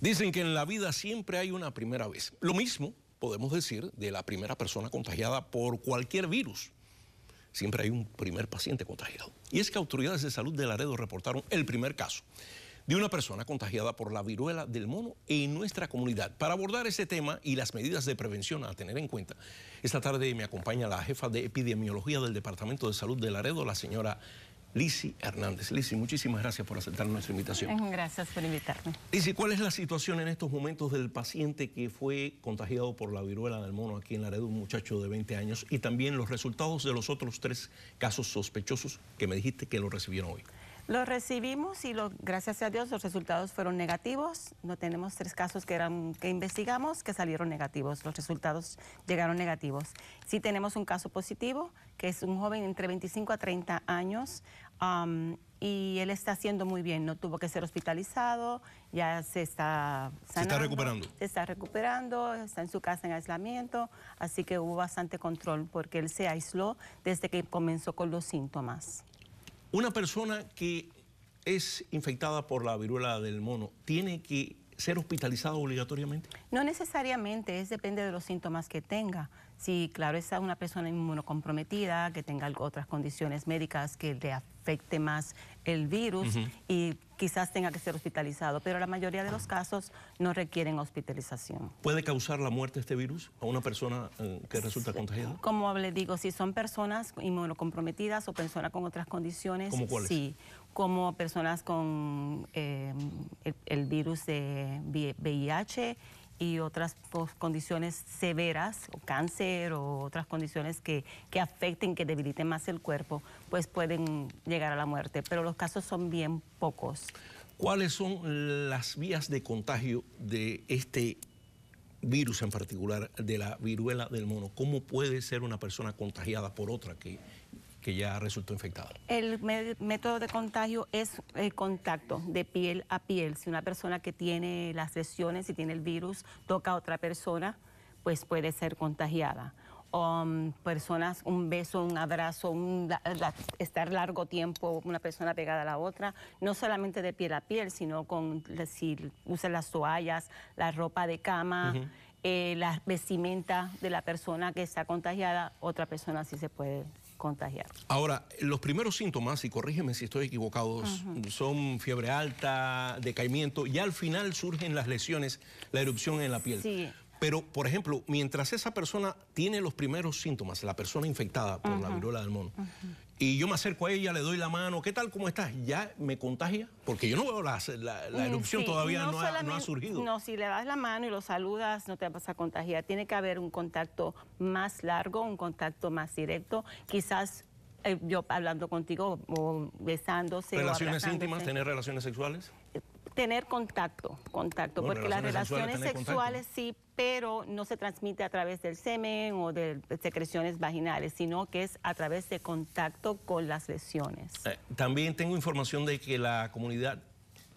Dicen que en la vida siempre hay una primera vez. Lo mismo podemos decir de la primera persona contagiada por cualquier virus. Siempre hay un primer paciente contagiado. Y es que autoridades de salud de Laredo reportaron el primer caso de una persona contagiada por la viruela del mono en nuestra comunidad. Para abordar ese tema y las medidas de prevención a tener en cuenta, esta tarde me acompaña la jefa de epidemiología del Departamento de Salud de Laredo, la señora Lisi Hernández. Lisi, muchísimas gracias por aceptar nuestra invitación. Gracias por invitarme. Lisi, ¿cuál es la situación en estos momentos del paciente que fue contagiado por la viruela del mono aquí en la Laredo, un muchacho de 20 años, y también los resultados de los otros tres casos sospechosos que me dijiste que lo recibieron hoy? LO recibimos y los, gracias a Dios los resultados fueron negativos. No tenemos tres casos que, eran, que investigamos que salieron negativos. Los resultados llegaron negativos. Sí tenemos un caso positivo, que es un joven entre 25 a 30 años. y él está haciendo muy bien, no tuvo que ser hospitalizado, ya se está Se está recuperando. Se está recuperando, está en su casa en aislamiento, así que hubo bastante control porque él se aisló desde que comenzó con los síntomas. Una persona que es infectada por la viruela del mono tiene que ser hospitalizada obligatoriamente? No necesariamente, es depende de los síntomas que tenga. Si, claro, es una persona inmunocomprometida, que tenga otras condiciones médicas que le afecte más el virus y quizás tenga que ser hospitalizado, pero la mayoría de los casos no requieren hospitalización. ¿Puede causar la muerte este virus a una persona eh, que resulta contagiada? Como le digo, si son personas inmunocomprometidas o personas con otras condiciones, ¿Cómo sí, como personas con eh, el, virus de VIH y otras pues, condiciones severas, o cáncer o otras condiciones que, que, afecten, que debiliten más el cuerpo, pues pueden llegar a la muerte. Pero los casos son bien pocos. ¿Cuáles son las vías de contagio de este virus en particular, de la viruela del mono? ¿Cómo puede ser una persona contagiada por otra que que ya resultó infectado. El método de contagio es el eh, contacto de piel a piel. Si una persona que tiene las lesiones, y tiene el virus, toca a otra persona, pues puede ser contagiada. Um, personas, un beso, un abrazo, estar largo tiempo una persona pegada a la otra, no solamente de piel a piel, sino con si usan las toallas, la ropa de cama, eh, la vestimenta de la persona que está contagiada, otra persona sí se puede Ahora, los primeros síntomas, y corrígeme si estoy equivocado, son fiebre alta, decaimiento, y al final surgen las lesiones, la erupción en la piel. Pero, por ejemplo, mientras esa persona tiene los primeros síntomas, la persona infectada por la viruela del mono, y yo me acerco a ella, le doy la mano, ¿qué tal? ¿Cómo estás? ¿Ya me contagia? Porque yo no veo la, la, erupción todavía, no, ha, surgido. No, si le das la mano y lo saludas, no te vas a contagiar. Tiene que haber un contacto más largo, un contacto más directo, quizás eh, yo hablando contigo o besándose. ¿Relaciones íntimas? ¿Tener relaciones sexuales? Tener contacto, contacto, porque las relaciones sexuales, sí, pero no se transmite a través del semen o de secreciones vaginales, sino que es a través de contacto con las lesiones. Eh, también tengo información de que la comunidad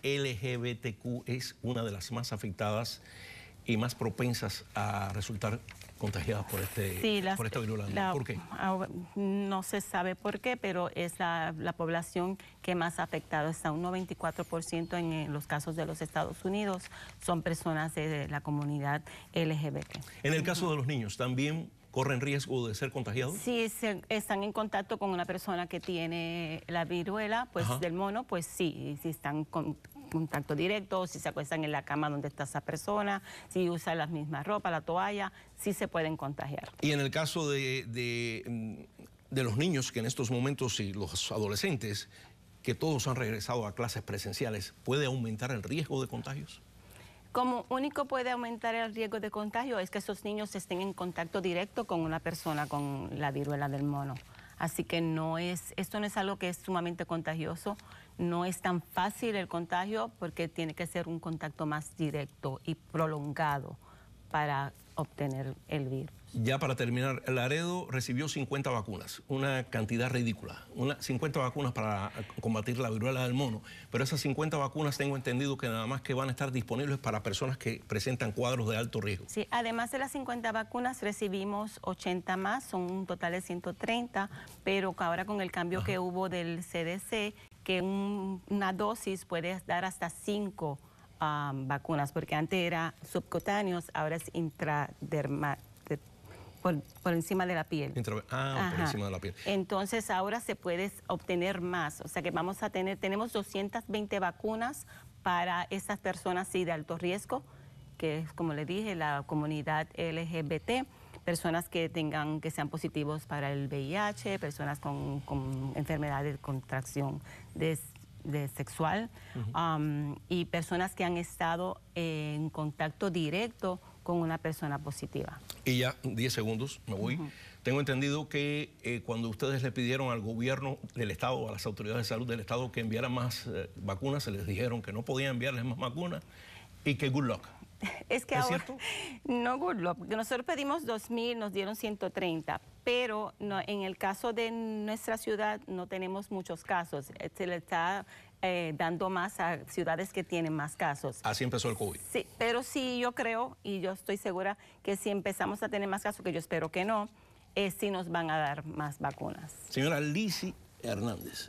LGBTQ es una de las más afectadas y más propensas a resultar contagiadas por este esta VIRUELA. ¿Por qué? No se sabe por qué, pero es la, población que más ha afectado. Está un 94% en, los casos de los Estados Unidos. Son personas de, la comunidad LGBT. En el caso de los niños, también corren riesgo de ser contagiados? Si están en contacto con una persona que tiene la viruela pues del mono, pues sí, si están con, contacto directo, si se acuestan en la cama donde está esa persona, si usan las mismas ropa, la toalla, sí se pueden contagiar. Y en el caso de, de los niños que en estos momentos y los adolescentes que todos han regresado a clases presenciales, ¿puede aumentar el riesgo de contagios? Como único puede aumentar el riesgo de contagio es que esos niños estén en contacto directo con una persona con la viruela del mono. Así que no es, esto no es algo que es sumamente contagioso, no es tan fácil el contagio porque tiene que ser un contacto más directo y prolongado para obtener el virus. Ya para terminar, Laredo recibió 50 vacunas, una cantidad ridícula, una, 50 vacunas para combatir la viruela del mono, pero esas 50 vacunas tengo entendido que nada más que van a estar disponibles para personas que presentan cuadros de alto riesgo. Sí, además de las 50 vacunas recibimos 80 más, son un total de 130, pero ahora con el cambio que hubo del CDC, que una dosis puede dar hasta 5 vacunas, porque antes era subcutáneos, ahora es intradermal por, encima de la piel. ah, por encima de la piel. Entonces ahora se puede obtener más, o sea que vamos a tener, tenemos 220 vacunas para esas personas de alto riesgo, que es como le dije, la comunidad LGBT, personas que tengan, que sean positivos para el VIH, personas con, con enfermedades de contracción de de sexual um, y personas que han estado en contacto directo con una persona positiva. Y ya, 10 segundos, me voy. Tengo entendido que eh, cuando ustedes le pidieron al gobierno del Estado, a las autoridades de salud del Estado, que enviaran más eh, vacunas, se les dijeron que no podían enviarles más vacunas y que good luck. Es que cierto? no good luck. Nosotros pedimos 2.000, nos dieron 130, pero no, en el caso de nuestra ciudad no tenemos muchos casos. Eh, se le está eh, dando más a ciudades que tienen más casos. Así empezó el COVID. Sí, pero sí yo creo y yo estoy segura que si empezamos a tener más casos, que yo espero que no, sí nos van a dar más vacunas. Señora Lisi Hernández.